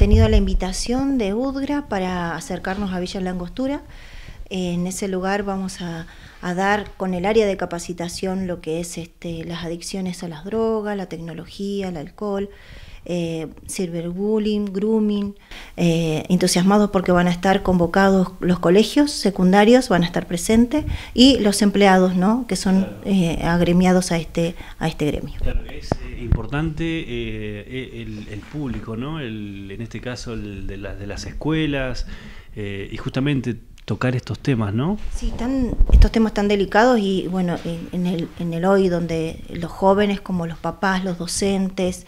tenido la invitación de UDGRA para acercarnos a Villa Langostura. Eh, en ese lugar vamos a, dar con el área de capacitación lo que es este, las adicciones a las drogas, la tecnología, el alcohol, eh, cyberbullying, grooming. Eh, entusiasmados porque van a estar convocados los colegios secundarios, van a estar presentes, y los empleados, ¿no? que son eh, agremiados a este, a este gremio. Claro, es eh, importante el, público, ¿no? en este caso el de, de las escuelas, y justamente tocar estos temas, ¿no? Sí, tan, estos temas tan delicados y bueno, en, el, en el hoy donde los jóvenes como los papás, los docentes,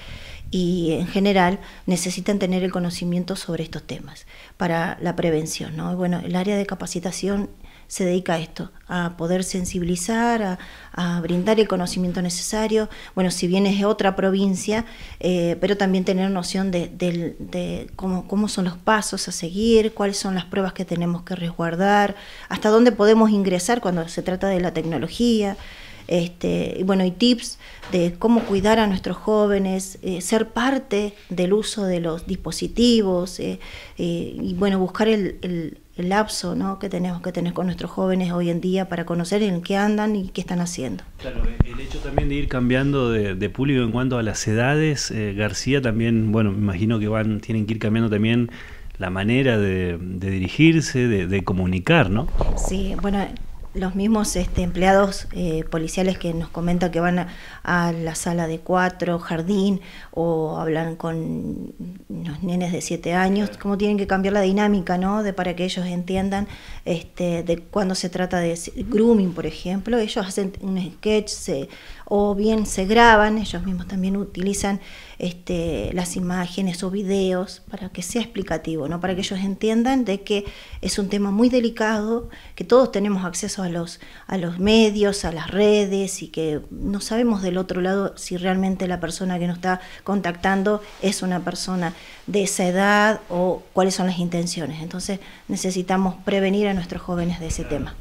y en general necesitan tener el conocimiento sobre estos temas para la prevención. ¿no? Bueno, el área de capacitación se dedica a esto, a poder sensibilizar, a, brindar el conocimiento necesario. Bueno, si vienes de otra provincia, eh, pero también tener noción de, cómo, son los pasos a seguir, cuáles son las pruebas que tenemos que resguardar, hasta dónde podemos ingresar cuando se trata de la tecnología este, bueno, y tips de cómo cuidar a nuestros jóvenes, eh, ser parte del uso de los dispositivos eh, eh, y bueno, buscar el, lapso que tenemos que tener con nuestros jóvenes hoy en día para conocer en qué andan y qué están haciendo. Claro, el hecho también de ir cambiando de, público en cuanto a las edades, García también, bueno, me imagino que van, tienen que ir cambiando también la manera de, dirigirse, de, de comunicar, ¿no? Sí, bueno, los mismos este, empleados eh, policiales que nos comentan que van a, la sala de cuatro, jardín, o hablan con los nenes de siete años, cómo tienen que cambiar la dinámica, ¿no? De, para que ellos entiendan este, de cuando se trata de grooming, por ejemplo. Ellos hacen un sketch o bien se graban, ellos mismos también utilizan este, las imágenes o videos para que sea explicativo, ¿no? Para que ellos entiendan de que es un tema muy delicado, que todos tenemos acceso a los, a los medios, a las redes y que no sabemos del otro lado si realmente la persona que nos está contactando es una persona de esa edad o cuáles son las intenciones. Entonces necesitamos prevenir a nuestros jóvenes de ese tema.